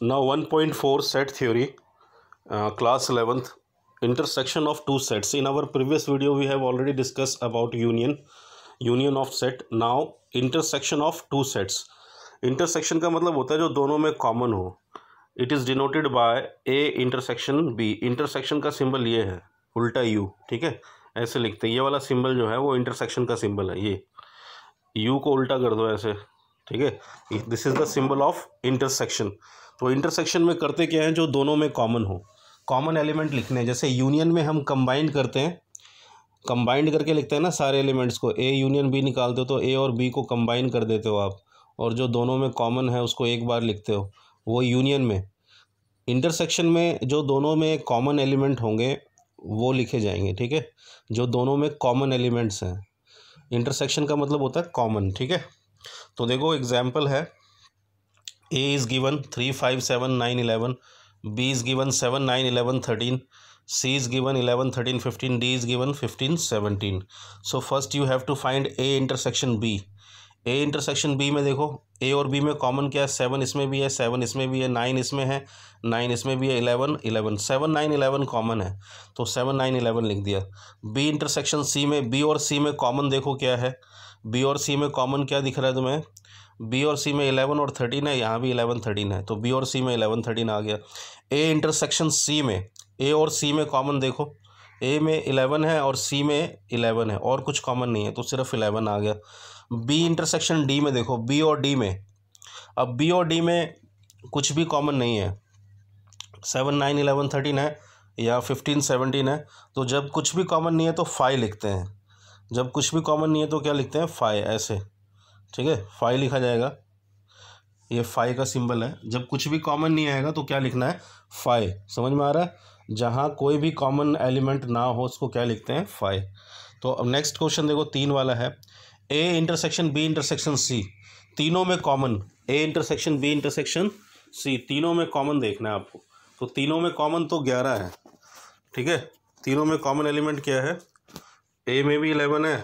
now 1.4 set theory uh, class 11th intersection of two sets in our previous video we have already discussed about union union of set now intersection of two sets intersection का मतलब होता है जो दोनों में common हो it is denoted by A intersection B intersection का symbol ये है उल्टा यू ठीक है ऐसे लिखते हैं ये वाला सिंबल जो है वो इंटरसेक्शन का सिंबल है ये यू को उल्टा कर दो ऐसे ठीक है this is the symbol of intersection तो इंटरसेक्शन में करते क्या हैं जो दोनों में कॉमन हो कॉमन एलिमेंट लिखने हैं जैसे यूनियन में हम कंबाइंड करते हैं कंबाइंड करके लिखते हैं ना सारे एलिमेंट्स को ए यूनियन बी निकालते हो तो ए और बी को कंबाइन कर देते हो आप और जो दोनों में कॉमन है उसको एक बार लिखते हो वो यूनियन में इंटरसेक्शन में जो दोनों में कॉमन एलिमेंट होंगे वो लिखे जाएंगे ठीक है जो दोनों में कॉमन एलिमेंट्स हैं इंटरसेक्शन का मतलब होता है कॉमन ठीक है तो देखो एग्जाम्पल है A is given three five seven nine eleven B is given seven nine eleven thirteen C is given eleven thirteen fifteen D is given fifteen seventeen so first you have to find A intersection B A intersection B में देखो ए और B में common क्या है seven इसमें भी है seven इसमें भी है नाइन इसमें है नाइन इसमें भी है eleven eleven seven nine eleven common है तो सेवन नाइन इलेवन लिख दिया बी इंटरसेक्शन सी में बी और सी में कॉमन देखो क्या है बी और सी में कॉमन क्या दिख रहा है तुम्हें बी और सी में इलेवन और थर्टीन है यहाँ भी इलेवन थर्टीन है तो बी और सी में इलेवन थर्टीन आ गया ए इंटरसेक्शन सी में ए और सी में कॉमन देखो ए में इलेवन है और सी में इलेवन है और कुछ कॉमन नहीं है तो सिर्फ इलेवन आ गया बी इंटरसेक्शन डी में देखो बी और डी में अब बी और डी में कुछ भी कॉमन नहीं है सेवन नाइन इलेवन थर्टीन है या फिफ्टीन सेवनटीन है तो जब कुछ भी कॉमन नहीं है तो फाइव लिखते हैं जब कुछ भी कॉमन नहीं है तो क्या लिखते हैं फाइव ऐसे ठीक है फाई लिखा जाएगा ये फाई का सिंबल है जब कुछ भी कॉमन नहीं आएगा तो क्या लिखना है फाई समझ में आ रहा है जहाँ कोई भी कॉमन एलिमेंट ना हो उसको क्या लिखते हैं फाई तो अब नेक्स्ट क्वेश्चन देखो तीन वाला है A intersection B intersection C तीनों में common A intersection B intersection C तीनों में कॉमन देखना है आपको तो तीनों में कॉमन तो ग्यारह है ठीक है तीनों में कॉमन एलिमेंट क्या है ए में भी इलेवन है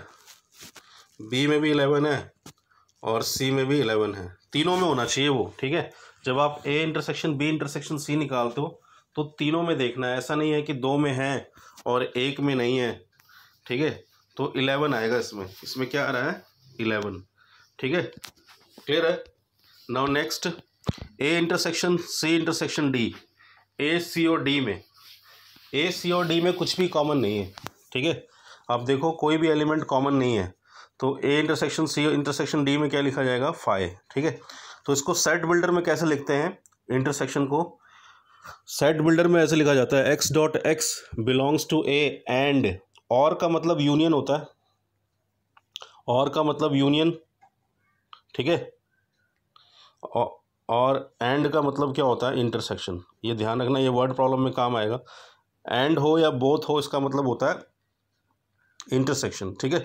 बी में भी इलेवन है और सी में भी इलेवन है तीनों में होना चाहिए वो ठीक है जब आप A intersection B intersection C निकालते हो तो तीनों में देखना है ऐसा नहीं है कि दो में है और एक में नहीं है ठीक है तो इलेवन आएगा इसमें इसमें क्या आ रहा है इलेवन ठीक है क्लियर है now next A intersection C intersection D A C और डी में ए सी और डी में कुछ भी कॉमन नहीं है ठीक है आप देखो कोई भी एलिमेंट कॉमन नहीं है तो A intersection C intersection D में क्या लिखा जाएगा फाइव ठीक है तो इसको सेट बिल्डर में कैसे लिखते हैं इंटरसेक्शन को सेट बिल्डर में ऐसे लिखा जाता है x dot x belongs to A and और का मतलब यूनियन होता है और का मतलब यूनियन ठीक है और एंड का मतलब क्या होता है इंटरसेक्शन ये ध्यान रखना ये वर्ड प्रॉब्लम में काम आएगा एंड हो या बोथ हो इसका मतलब होता है इंटरसेक्शन ठीक है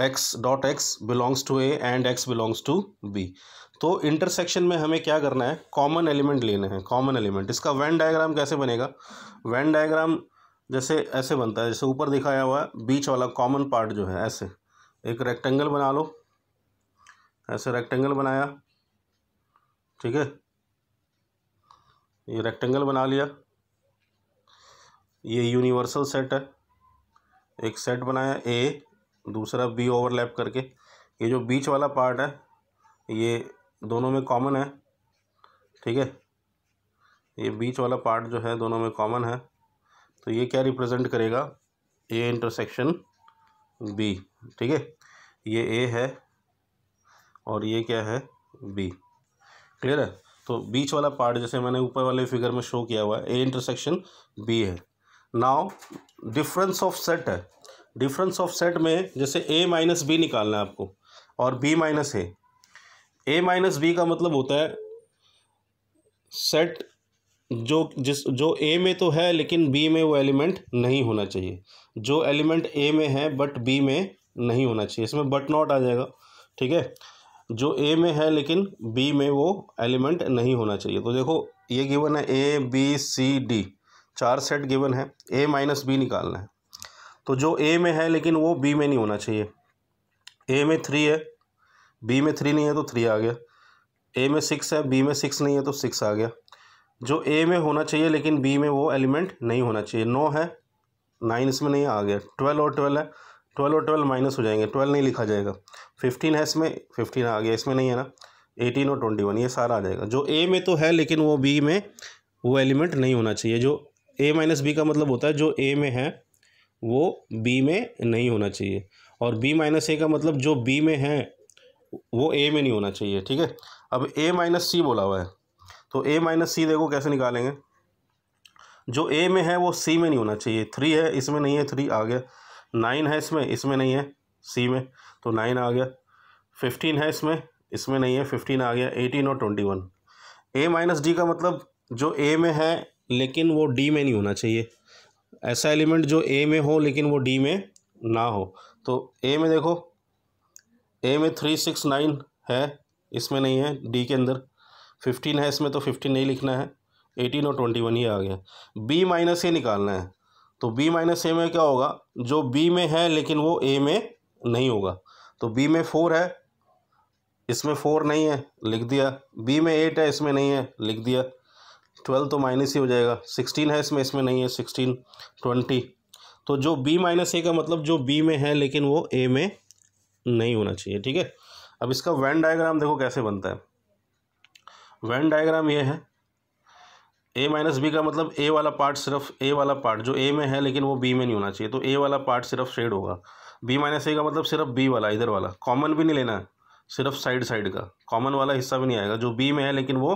x dot x belongs to A and x belongs to B तो इंटरसेक्शन में हमें क्या करना है कॉमन एलिमेंट लेने हैं कॉमन एलिमेंट इसका वैन डायग्राम कैसे बनेगा वैन डायग्राम जैसे ऐसे बनता है जैसे ऊपर दिखाया हुआ है बीच वाला कॉमन पार्ट जो है ऐसे एक रेक्टेंगल बना लो ऐसे रेक्टेंगल बनाया ठीक है ये रेक्टेंगल बना लिया ये यूनिवर्सल सेट है एक सेट बनाया ए दूसरा बी ओवरलैप करके ये जो बीच वाला पार्ट है ये दोनों में कॉमन है ठीक है ये बीच वाला पार्ट जो है दोनों में कॉमन है तो ये क्या रिप्रेजेंट करेगा ए इंटरसेक्शन बी ठीक है ये ए है और ये क्या है बी क्लियर है तो बीच वाला पार्ट जैसे मैंने ऊपर वाले फिगर में शो किया हुआ है ए इंटरसेक्शन बी है नाउ डिफरेंस ऑफ सेट है डिफरेंस ऑफ सेट में जैसे ए माइनस बी निकालना है आपको और B minus A A minus B का मतलब होता है सेट जो जिस जो ए में तो है लेकिन बी में वो एलिमेंट नहीं होना चाहिए जो एलिमेंट ए में है बट बी में नहीं होना चाहिए इसमें बट नॉट आ जाएगा ठीक है जो ए में है लेकिन बी में वो एलिमेंट नहीं होना चाहिए तो देखो ये गिवन है ए बी सी डी चार सेट गिवन है ए माइनस बी निकालना है तो जो ए में है लेकिन वो बी में नहीं होना चाहिए ए में थ्री है बी में थ्री नहीं है तो थ्री आ गया ए में सिक्स है बी में सिक्स नहीं है तो सिक्स आ गया जो ए में होना चाहिए लेकिन बी में वो एलिमेंट नहीं होना चाहिए नौ है नाइन इसमें नहीं आ गया ट्वेल्व और ट्वेल्व है ट्वेल्व और ट्वेल्व माइनस हो जाएंगे ट्वेल्व नहीं लिखा जाएगा फिफ्टीन है इसमें फिफ्टीन आ गया इसमें नहीं है ना एटीन और ट्वेंटी वन ये सारा आ जाएगा जो ए में तो है लेकिन वो बी में वो एलिमेंट नहीं होना चाहिए जो ए माइनस बी का मतलब होता है जो ए में है वो बी में नहीं होना चाहिए और बी माइनस ए का मतलब जो बी में है वो ए में नहीं होना चाहिए ठीक है अब ए माइनस सी बोला हुआ है तो ए माइनस सी देखो कैसे निकालेंगे जो ए में है वो सी में नहीं होना चाहिए थ्री है इसमें नहीं है थ्री आ गया नाइन है इसमें इसमें नहीं है सी में तो नाइन आ गया फिफ्टीन है इसमें इसमें नहीं है फिफ्टीन आ गया एटीन और twenty one A minus D का मतलब जो ए में है लेकिन वो डी में नहीं होना चाहिए ऐसा एलिमेंट जो ए में हो लेकिन वो डी में ना हो तो ए में देखो ए में थ्री सिक्स नाइन है इसमें नहीं है डी के अंदर फिफ्टीन है इसमें तो फिफ्टीन नहीं लिखना है एटीन और ट्वेंटी वन ही आ गया बी माइनस ए निकालना है तो बी माइनस ए में क्या होगा जो बी में है लेकिन वो ए में नहीं होगा तो बी में फोर है इसमें फोर नहीं है लिख दिया बी में एट है इसमें नहीं है लिख दिया ट्वेल्व तो माइनस ही हो जाएगा सिक्सटीन है इसमें इसमें नहीं है सिक्सटीन ट्वेंटी तो जो बी माइनस ए का मतलब जो बी में है लेकिन वो ए में नहीं होना चाहिए ठीक है अब इसका वैन डायग्राम देखो कैसे बनता है वैन डायग्राम ये है ए माइनस बी का मतलब ए वाला पार्ट सिर्फ ए वाला पार्ट जो ए में है लेकिन वो बी में नहीं होना चाहिए तो ए वाला पार्ट सिर्फ शेड होगा बी माइनस ए का मतलब सिर्फ बी वाला इधर वाला कॉमन भी नहीं लेना है सिर्फ साइड साइड का कॉमन वाला हिस्सा भी नहीं आएगा जो बी में है लेकिन वो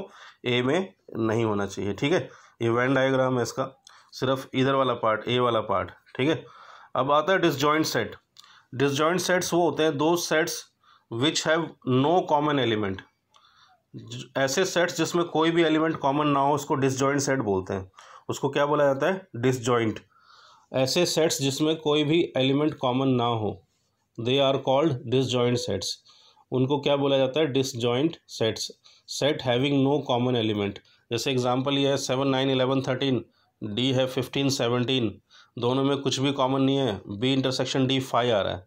ए में नहीं होना चाहिए ठीक है ये वैन डायग्राम है इसका सिर्फ इधर वाला पार्ट ए वाला पार्ट ठीक है अब आता है डिसजॉइंट सेट डिसजॉइंट सेट्स वो होते हैं दो sets which have no common element ऐसे सेट्स जिसमें कोई भी एलिमेंट कॉमन ना हो उसको डिसजॉइंट सेट बोलते हैं उसको क्या बोला जाता है डिसजॉइंट ऐसे सेट्स जिसमें कोई भी एलिमेंट कॉमन ना हो they are called disjoint sets उनको क्या बोला जाता है disjoint sets set having no common element जैसे एग्जाम्पल ये है seven nine eleven thirteen D है फिफ्टीन सेवनटीन दोनों में कुछ भी कॉमन नहीं है बी इंटरसेक्शन डी फाइव आ रहा है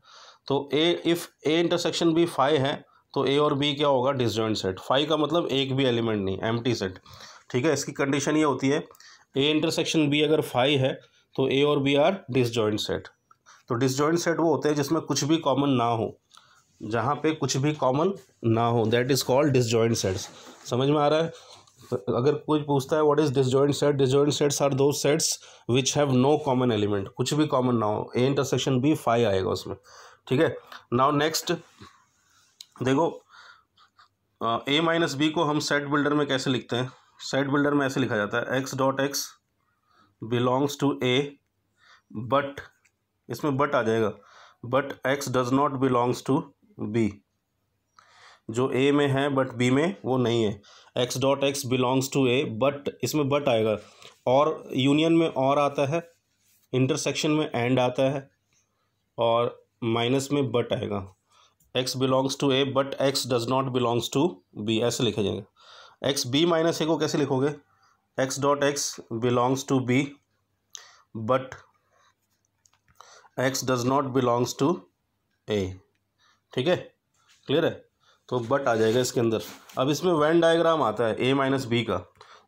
तो A if A intersection B five है तो ए और बी क्या होगा डिसजॉइंट सेट फाइव का मतलब एक भी एलिमेंट नहीं एम सेट ठीक है इसकी कंडीशन ये होती है ए इंटरसेक्शन बी अगर फाइव है तो ए और बी आर डिसजॉइंट सेट तो डिसजॉइंट सेट वो होते हैं जिसमें कुछ भी कॉमन ना हो जहाँ पे कुछ भी कॉमन ना हो that is called disjoint sets समझ में आ रहा है तो अगर कोई पूछता है what is disjoint set disjoint sets are दो sets which have no common element कुछ भी कॉमन ना हो ए इंटरसेक्शन बी फाइव आएगा उसमें ठीक है नाउ नेक्स्ट देखो ए माइनस बी को हम सेट बिल्डर में कैसे लिखते हैं सेट बिल्डर में ऐसे लिखा जाता है x dot x belongs to A but इसमें बट आ जाएगा but x does not belongs to B जो ए में है बट बी में वो नहीं है x dot x belongs to A but इसमें बट आएगा और यूनियन में और आता है इंटरसेक्शन में एंड आता है और माइनस में बट आएगा x belongs to A but x does not belongs to B ऐसे लिखे जाएंगे एक्स बी माइनस ए को कैसे लिखोगे x dot x belongs to B but x does not belongs to A ठीक है क्लियर है तो बट आ जाएगा इसके अंदर अब इसमें वैन डायग्राम आता है ए माइनस बी का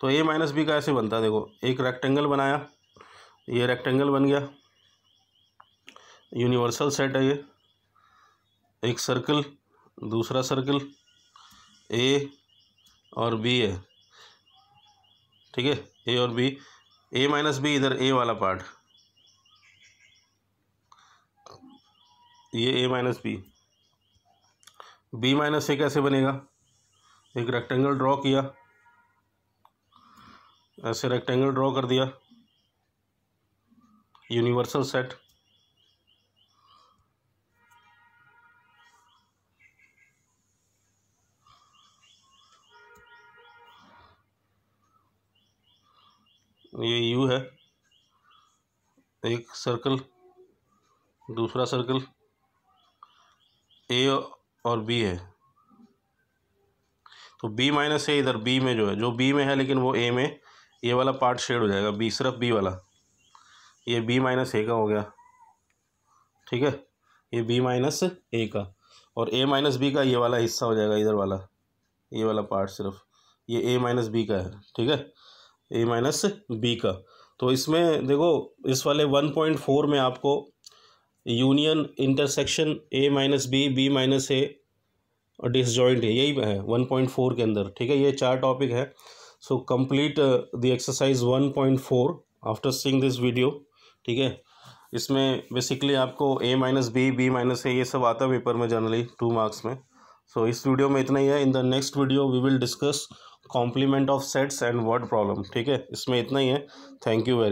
तो ए माइनस बी का ऐसे बनता है देखो एक रेक्टेंगल बनाया ये रेक्टेंगल बन गया यूनिवर्सल सेट है ये एक सर्कल दूसरा सर्कल ए और बी है ठीक है ए और बी ए माइनस बी इधर ए वाला पार्ट ये A minus B B minus A कैसे बनेगा एक रेक्टेंगल ड्रॉ किया ऐसे रेक्टेंगल ड्रॉ कर दिया यूनिवर्सल सेट ये यू है एक सर्कल दूसरा सर्कल ए और बी है तो बी माइनस ए इधर बी में जो है जो बी में है लेकिन वो ए में ये वाला पार्ट शेड हो जाएगा बी सिर्फ बी वाला ये बी माइनस ए का हो गया ठीक है ये बी माइनस ए का और ए माइनस बी का ये वाला हिस्सा हो जाएगा इधर वाला ये वाला पार्ट सिर्फ ये ए माइनस बी का है ठीक है ए माइनस बी का तो इसमें देखो इस वाले वन पॉइंट फोर में आपको union intersection A minus B B minus A और डिसजॉइंट है यही है वन पॉइंट फोर के अंदर ठीक है ये चार टॉपिक है so complete the exercise one point four after seeing this video ठीक है इसमें बेसिकली आपको A minus B B minus A ये सब आता है पेपर में जनरली टू मार्क्स में सो so, इस वीडियो में इतना ही है in the next video we will discuss complement of sets and word problem ठीक है इसमें इतना ही है थैंक यू वेरी